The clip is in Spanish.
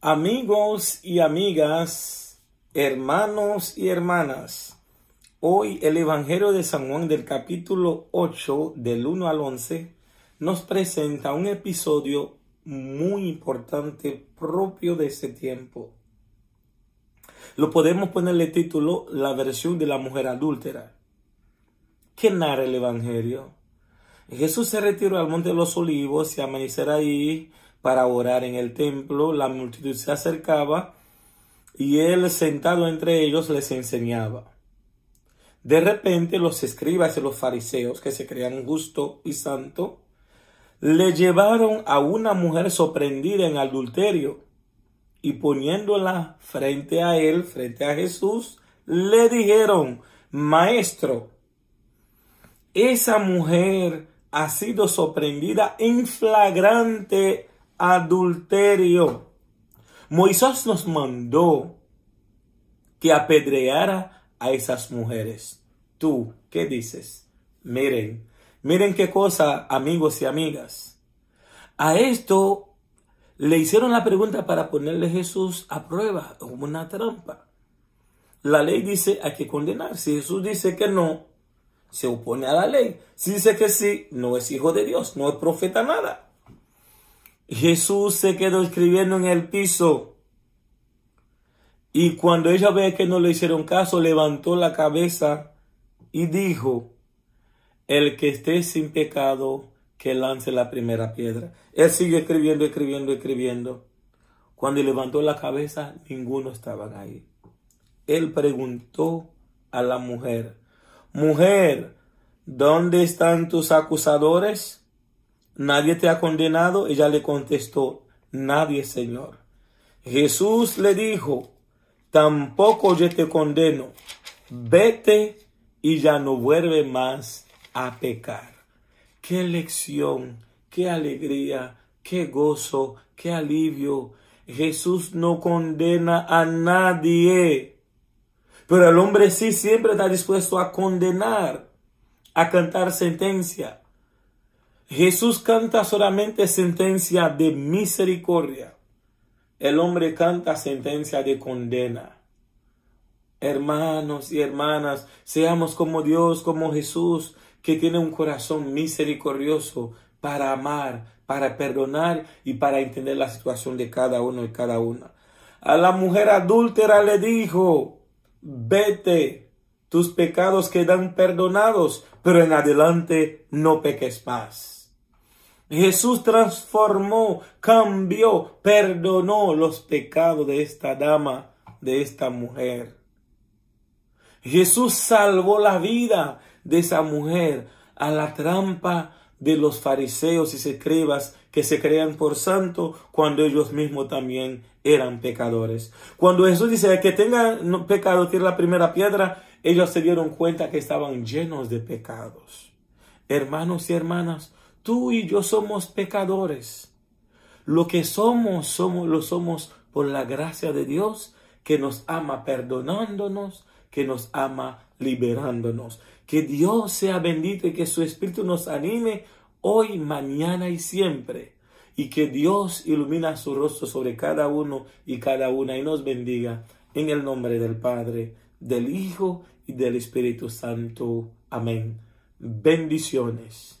Amigos y amigas, hermanos y hermanas, hoy el Evangelio de San Juan del capítulo 8 del 1 al 11 nos presenta un episodio muy importante propio de ese tiempo. Lo podemos ponerle título La versión de la mujer adúltera. ¿Qué narra el Evangelio? Jesús se retiró al Monte de los Olivos y amanecerá ahí para orar en el templo, la multitud se acercaba y él sentado entre ellos les enseñaba. De repente los escribas y los fariseos, que se creían justo y santo, le llevaron a una mujer sorprendida en adulterio y poniéndola frente a él, frente a Jesús, le dijeron, Maestro, esa mujer ha sido sorprendida en flagrante adulterio. Moisés nos mandó que apedreara a esas mujeres. Tú, ¿qué dices? Miren, miren qué cosa, amigos y amigas. A esto le hicieron la pregunta para ponerle Jesús a prueba, como una trampa. La ley dice hay que condenar. Si Jesús dice que no, se opone a la ley. Si dice que sí, no es hijo de Dios, no es profeta nada. Jesús se quedó escribiendo en el piso. Y cuando ella ve que no le hicieron caso, levantó la cabeza y dijo, el que esté sin pecado, que lance la primera piedra. Él sigue escribiendo, escribiendo, escribiendo. Cuando levantó la cabeza, ninguno estaba ahí. Él preguntó a la mujer, mujer, ¿dónde están tus acusadores? ¿nadie te ha condenado? Ella le contestó, nadie, Señor. Jesús le dijo, tampoco yo te condeno, vete y ya no vuelve más a pecar. Qué lección, qué alegría, qué gozo, qué alivio. Jesús no condena a nadie. Pero el hombre sí siempre está dispuesto a condenar, a cantar sentencia. Jesús canta solamente sentencia de misericordia. El hombre canta sentencia de condena. Hermanos y hermanas, seamos como Dios, como Jesús, que tiene un corazón misericordioso para amar, para perdonar y para entender la situación de cada uno y cada una. A la mujer adúltera le dijo, vete, tus pecados quedan perdonados, pero en adelante no peques más. Jesús transformó, cambió, perdonó los pecados de esta dama, de esta mujer. Jesús salvó la vida de esa mujer a la trampa de los fariseos y escribas que se crean por santo cuando ellos mismos también eran pecadores. Cuando Jesús dice que tenga pecado tiene la primera piedra, ellos se dieron cuenta que estaban llenos de pecados. Hermanos y hermanas, tú y yo somos pecadores. Lo que somos, somos lo somos por la gracia de Dios que nos ama perdonándonos, que nos ama liberándonos. Que Dios sea bendito y que su Espíritu nos anime hoy, mañana y siempre. Y que Dios ilumina su rostro sobre cada uno y cada una y nos bendiga en el nombre del Padre, del Hijo y del Espíritu Santo. Amén. Bendiciones.